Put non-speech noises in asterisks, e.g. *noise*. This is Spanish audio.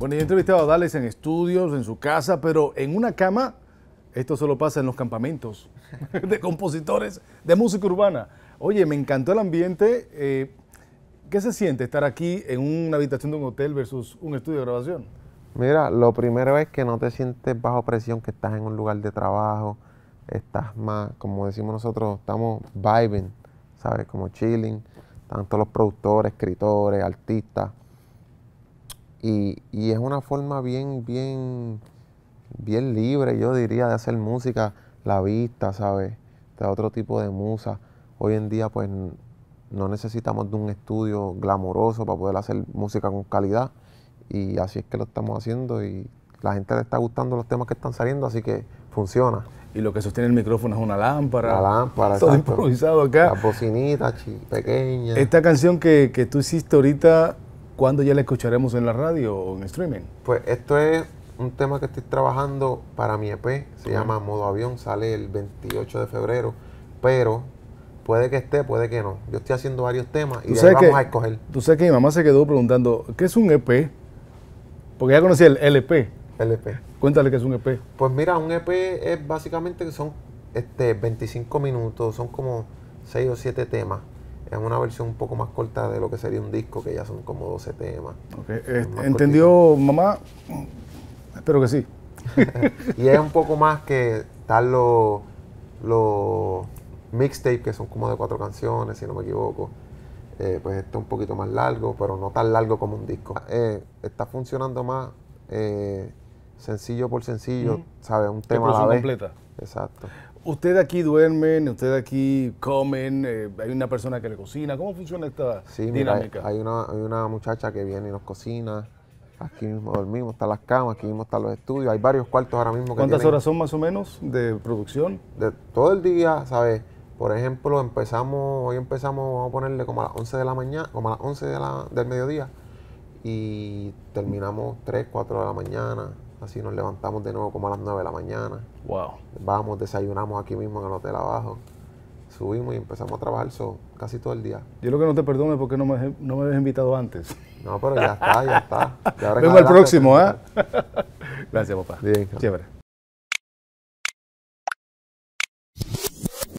Bueno, yo he entrevistado a Dales en estudios, en su casa, pero en una cama, esto solo pasa en los campamentos *laughs* de compositores de música urbana. Oye, me encantó el ambiente. Eh, ¿Qué se siente estar aquí en una habitación de un hotel versus un estudio de grabación? Mira, lo primero es que no te sientes bajo presión, que estás en un lugar de trabajo, estás más, como decimos nosotros, estamos vibing, ¿sabes? Como chilling, tanto los productores, escritores, artistas, y, es una forma bien, bien, bien libre, yo diría, de hacer música, la vista, ¿sabes? De otro tipo de musa. Hoy en día, pues, no necesitamos de un estudio glamoroso para poder hacer música con calidad. Y así es que lo estamos haciendo y la gente le está gustando los temas que están saliendo, así que funciona. Y lo que sostiene el micrófono es una lámpara. La lámpara, Todo improvisado acá. Las bocinitas pequeñas. Esta canción que, que tú hiciste ahorita ¿Cuándo ya la escucharemos en la radio o en streaming? Pues esto es un tema que estoy trabajando para mi EP, se llama Modo Avión, sale el 28 de febrero, pero puede que esté, puede que no. Yo estoy haciendo varios temas y vamos a escoger. Tú sabes que mi mamá se quedó preguntando, ¿qué es un EP? Porque ya conocía el LP. LP. E Cuéntale qué es un EP. Pues mira, un EP es básicamente que son este, 25 minutos, son como 6 o 7 temas es una versión un poco más corta de lo que sería un disco, que ya son como 12 temas. Eh, ¿Entendió mamá? Espero que sí. *laughs* y es un poco más que tal los, los mixtapes, que son como de cuatro canciones, si no me equivoco. Eh, pues está es un poquito más largo, pero no tan largo como un disco. Eh, está funcionando más sencillo por sencillo, Un tema a la vez. Exacto. Ustedes aquí duermen, ustedes aquí comen, eh, hay una persona que le cocina. ¿Cómo funciona esta sí, dinámica? Mira, hay, una, hay una muchacha que viene y nos cocina. Aquí mismo dormimos, están las camas, aquí mismo están los estudios. Hay varios cuartos ahora mismo que ¿Cuántas horas son más o menos de producción? todo el día, ¿sabes? Por ejemplo, empezamos, hoy empezamos, vamos a ponerle como a las 11 de la mañana, como a las 11 del mediodía y terminamos 3, 4 de la mañana, Así nos levantamos de nuevo como a las 9 de la mañana. Wow. Vamos, desayunamos aquí mismo en el hotel abajo. Subimos y empezamos a trabajar casi todo el día. Yo lo que no te perdono es porque no me, no me habías invitado antes. No, pero ya está, ya está. *laughs* Vemos el próximo, ¿eh? Gracias, papá. Bien. Chévere.